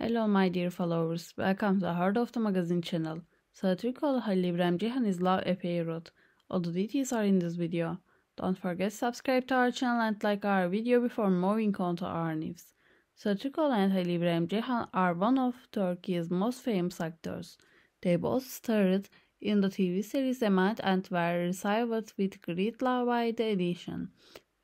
Hello my dear followers, welcome to the Heart of the Magazine channel. Satürkol Halil İbrahim Cihan is love appearot. All the details are in this video. Don't forget subscribe to our channel and like our video before moving on to our news. Satürkol and Halil İbrahim Cihan are one of Turkey's most famous actors. They both starred in the TV series Amant and were received with great love by the edition.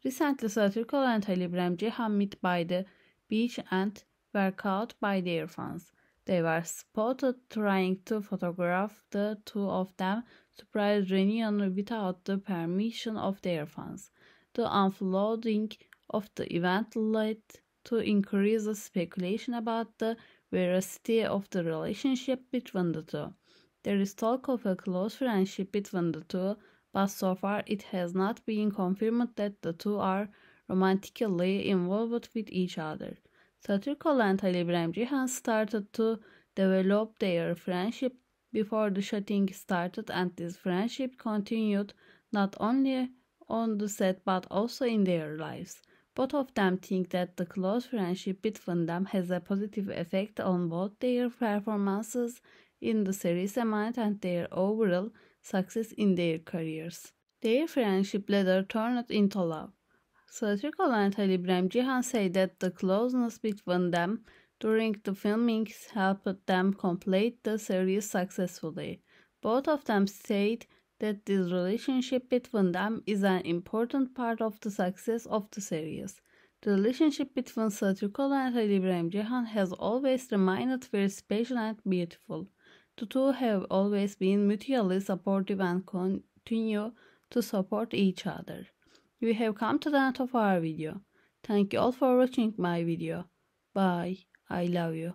Recently, Satürkol and Halil İbrahim Cihan met by the beach and were caught by their fans. They were spotted trying to photograph the two of them surprise reunion without the permission of their fans. The unfolding of the event led to increased speculation about the veracity of the relationship between the two. There is talk of a close friendship between the two, but so far it has not been confirmed that the two are romantically involved with each other. Satürkol and Halil Cihan started to develop their friendship before the shooting started and this friendship continued not only on the set but also in their lives. Both of them think that the close friendship between them has a positive effect on both their performances in the series and their overall success in their careers. Their friendship later turned into love. Satirical and Halil Jihan say that the closeness between them during the filmings helped them complete the series successfully. Both of them said that this relationship between them is an important part of the success of the series. The relationship between Satürkoğlu and Ali İbrahim Cihan has always remained very special and beautiful. The two have always been mutually supportive and continue to support each other. We have come to the end of our video. Thank you all for watching my video. Bye. I love you.